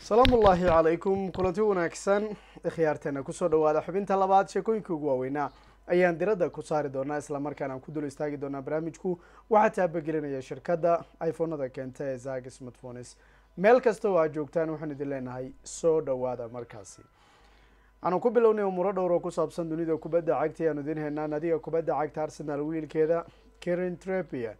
salaam ullaahi calaykum kulanti wanaagsan ikhyaarteena kusoo dhawaada xubinta labaad sheekooyinkai ugu waaweynaa ayaan diradda ku saari doonaa isla markaan aan ku dul istaagi doonaa barnaamijku waxaa taabagelinaya shirkadda iphonada keenta ee zag smartphones meel kasta oo aad joogtaan waxaan idin leenahay soo dhowaada markaasi aanu ku bilownay umuuro dhowr oo ku saabsan dunida kubadda cagta ayaanu idiin haynaa nadiga kubadda cagta arsenal wiilkeeda karen trepia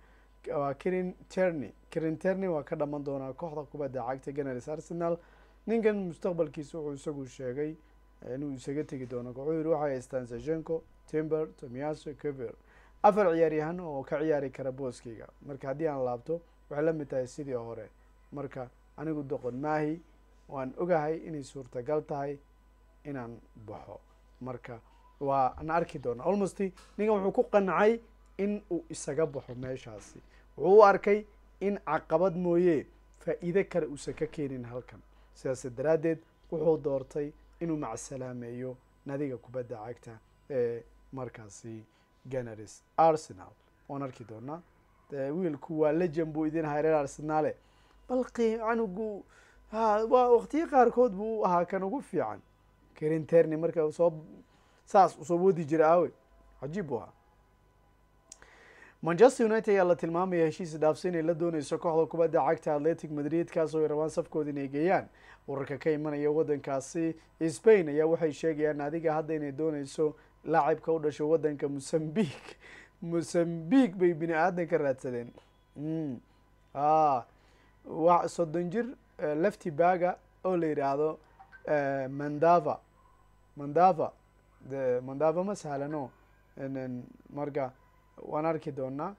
waa krin terny krin terny waa ka dhaman doonaa kooxda kubadda cagta ganars arsenal ninkan mustaqbalkiisa wuxuu isagu sheegay eh, inuu isaga tegi doono wuxuu yihi waxay haystaan sejenko timber tomiaso cover afar ciyaaryahan oo ka ciyaari kara booskeyga marka haddii aan laabto waxay la mid tahay sidii hore marka anigu doqon maahi waan ogahay inay suurtagal tahay inaan baxo marka waa na arki doona olmosty ninkan wuxuu ku qancay in uu isaga baxo meeshaasi wuxuu u arkay in caqabad mooye faa'iide kale uusan ka keenin halkan sidaase daraaddeed wuxuu doortay inuu macsalaameeyo nadiga kubadda cagta ee markaasi genaris arsenal oon arki doonaa wiilku waa legend buu idinhaa reer arsenaale bal qiicanugu ha waa waqtiyo qaarkood buu u ahaa kan ugu fiican karin terni marka soo saas usoo wadi jira aawe cajiib u ahaa manchester united ayaa la tilmaamaya heshiis dhaafsi inay la dooneyso kooxda kubadda cagta atletic madrid kaasoo ay rabaan safkooda inay geeyaan wararka ka imanaya wadankaasi spain ayaa waxay sheegayaan adiga hadda inay dooneyso laacibka u dhasho waddanka mosambiq mosambik bay bini aadan ka raadsadeen mm. ah, wa soddon jir eh, lefti baga oo la yidhaahdo eh, mandava mandava mandava ma sahlano marka waan arki doonaa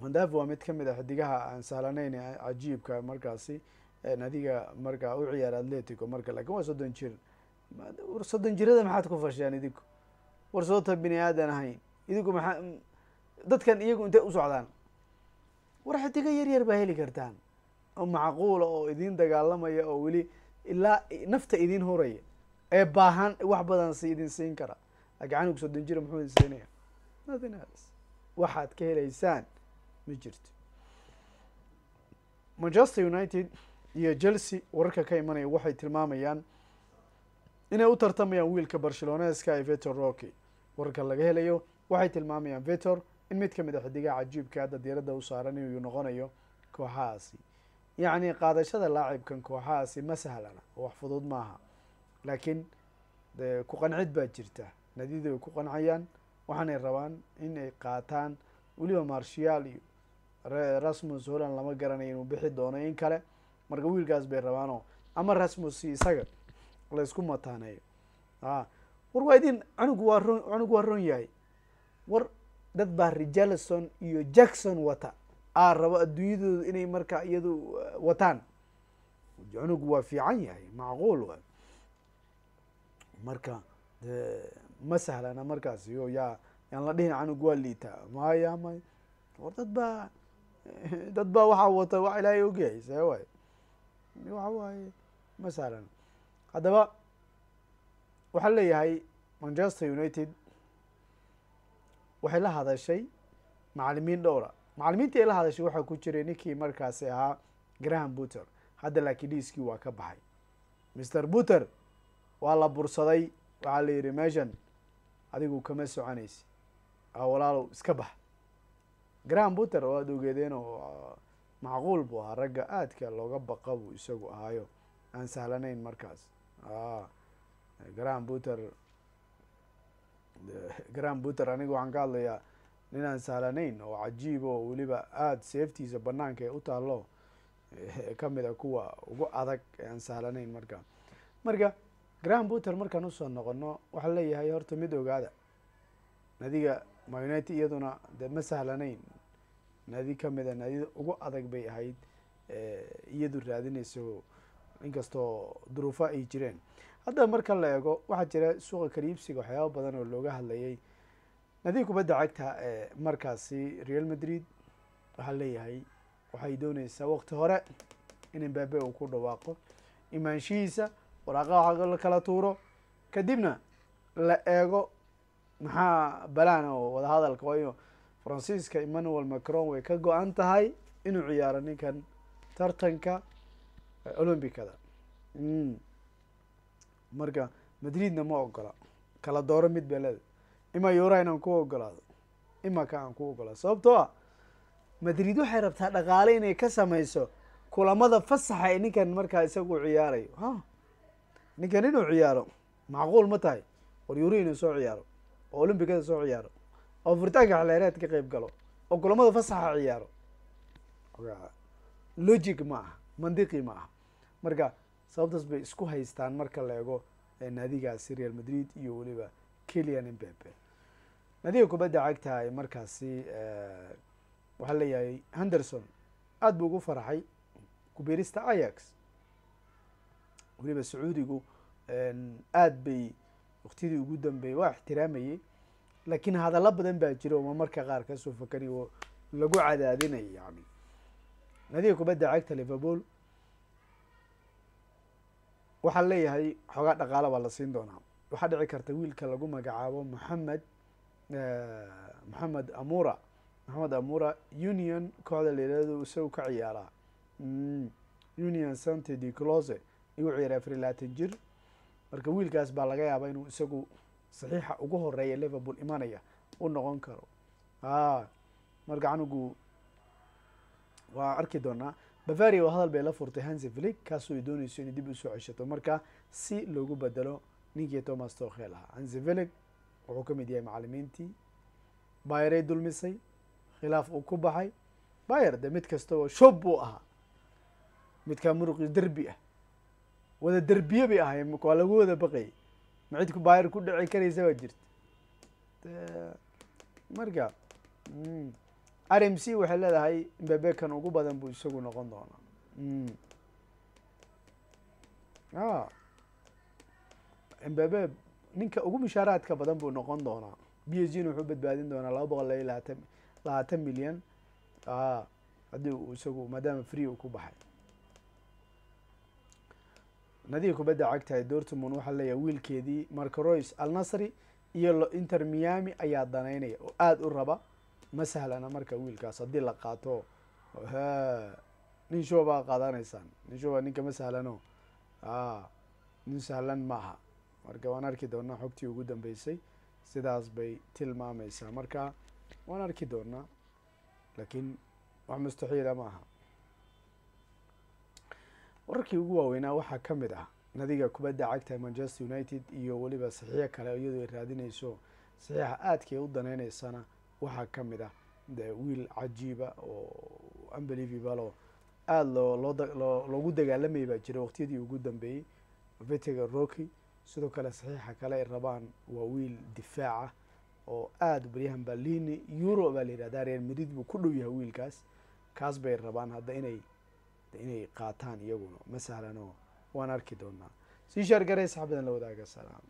mandahavi waa mid kamid ah xidigaha aan sahlanayn cajiibka markaasi adiga markaa u ciyaar atletico marka lakin waa soddon jir war soddon jirada maxaad ku fasheen idinku war soota bini aadan ahayn idinku maxaa dadkan iyagu intay u socdaan war xidiga yaryar baa heli kartaan oo macquula oo idin dagaalamaya oo weli ilaa nafta idin huraya ee baahan wax badan si idin siin kara gacan ugu soo danjira muxuu isaynaya nothing else waxaad ka helaysaan ma jirto manchester united iyo chelsea wararka ka imanaya waxay tilmaamayaan inay u tartamayaan wiilka barceloneska ee vetor rocky wararka laga helayo waxay tilmaamayaan vetor in mid kamid a ah xidigaha cajiibka hadda diirada u saaran inuu noqonayo kooxahaasi yacni qaadashada laacibkan kooxahaasi ma sahlana oo wax fudud maaha laakiin eh, ku qancid baa jirta nadiyada way ku qancayaan waxaanay rabaan inay qaataan weliba marshial iyo rasmus holan lama garanaya inuu bixi doono in kale marka wiilkaas bay rabaan oo ama rasmus isaga laysku mataaneeyo a ah, war waa idin cunugu waa ron cunug waa ron yahay war dad baa rijalison iyo jackson wata aa ah, rabo adduunyadooda inay markaa iyadu eh, wataan cunug waa fiican yahay macquul wa marka de ma sahlana markaasi o yaa yaan la dhihin canug waa liita maya may war dad baa dad baa waxaa wata wax ilaahay ogyahay see waay waxa waaye ma sahlana haddaba waxaa leeyahay manchester united waxay la hadashay macalimiin dhowra macalimiintii ay la hadashay waxaa ku jiray ninkii markaasi ahaa graham buter hadda laakiin dhiiskii waa ka baxay mister buter waa la bursaday waxaa la yidhi meeshan adigu kama soconaysi walaalow iska bax gran buter aada ogeedeen oo macquul buu ahaa ragga aadka looga baqa buu isagu ahaayo aan sahlanayn markaas gran buter gran buter aniga waxaan ka hadlayaa ninaan sahlanayn oo cajiib oo weliba aada seeftiisa banaanka ee u taallo kamid a ah kuwa ugu adag ee aan sahlanayn markaa marka graham buter markaan usoo noqono waxaa leeyahay horta mid ogaada nadiga manit iyaduna dee ma sahlanayn nadi kamida nadida ugu adag bay ahayd eh, iyadu raadinayso inkastoo duruufo ay jireen haddaba marka la eego waxaa jira suuqa kariibsiga waxyaaba badan oo looga hadlayay nadi kubadda cagta ee eh, markaasi real madrid waxaa leeyahay waxay doonaysaa waqti hore in imbabe uu ku dhawaaqo imaanshihiisa waraaqaha la kala tuuro kadibna la eego maxaa balana oo wadahadalka waayo faransiiska emmanuel macron way ka go-an tahay inuu ciyaaro ninkan tartanka eh, olombicada mm. marka madridna ma ogola kala dooro mid beleda ima urine aan ku ogolaado ima ka aan ku ogolaado sababtoo ah madrid waxay rabtaa dhaqaale inay ka samayso kulamada fasaxa ee ninkan markaa isagu ciyaarayo ninkan inuu ciyaaro macquul ma tahay war yuri inuu soo ciyaaro oo olimbikada soo ciyaaro oo furitaanka xaleereed ka qayb galo oo kulamada fasaxa ciyaaro logic ma aha mandiqi ma aha marka sababtaas bay isku haystaan marka la eego eh, naadigaasi real madrid iyo weliba kelian mbabe naadiga kubadda cagta ay markaasi eh, waxaa leeyahay henderson aad buu ugu faraxay kubiirista ayax weliba sacuudigu aada bay waktidii ugu dambeeyey waa ixtiraamayay laakiin hadallo badan baa jira oma marka qaar kasoo fakanay oo lagu cadaadinay yani nadiga kubadda cagta liverpool waxaa leeyahay xoogaa dhaqaala baa la siin doonaa waxaa dhici karta wiilka lagu magacaabo maxamed maxamed amura maxamed amura union kooxda lairado isagu ka ciyaaraa mm, union sante de close iyo wuxuu yahay afar labaatan jir marka wiilkaas baa laga yaabaa inuu isagu saxiixa ugu horeeya liverpool imanaya u noqon karo a marka canugu waa arki doonaa bavaria oo hadal bay la furtay hansi flig kaasoo ay dooneyso inay dib usoo ceshato marka si loogu bedelo ninkii thomas tokhel ahaa hansi filig wuxuu ka mid yahay macalimiintii bayeray dulmisay khilaaf uu ku baxay bayer de mid kasta oo shob buu ahaa midkaa muruqii derbi ah wada derbiye bay ahay waa lagu wada baqayay ma cid ku ku dhici karaysa baa jirta marka mm, r m c waxay leedahay mbabe kan ugu badan buu isagu noqon doonaa mm. ah. mbabe ninka ugu mushaaraadka badan buu noqon doonaa b s g na wuxuu badbaadin doonaa laba boqol iyo labaatan labaatan milyan ah, haddii uu isagu maadaama free uu ku baxay nadiga kubadda cagta ee dortmund waxaa leeyahay wiilkeedii marco royce alnasri iyo inter miami ayaa danaynaya oo aada u raba ma sahlana marka wiilkaas haddii la qaato nin show qaadanaysaan nin show baa ninka ma sahlano nin sahlan maaha marka waan arki doonaa xogtii ugu dambeysay sidaas bay tilmaameysaa marka waan arki doonaa laakiin wax mustaxiila maaha wararkii ugu waaweynaa waxaa ka mid ah nadiga kubadda cagta manchester united iyo weliba saxiixo kale iyadoo ay raadinayso saxiixa aadkae u daneynaysana waxaa ka mid ah wiil cajiiba oo unbelivibalo aada loo loogu dagaalamayay baa jira waqtiyadii ugu dambeeyey vetiga rocky sidoo kale saxiixa kale ay rabaan waa wiil difaaca ah oo aada baryahan balini euro baa la yihahdaa reer madrid buu ku dhow yahay wiilkaas kaas bay rabaan hadda inay inay qaataan iyaguna ma sahlanoo waan arki doonaa sii shaargarey saxabadan la wadaaga salaam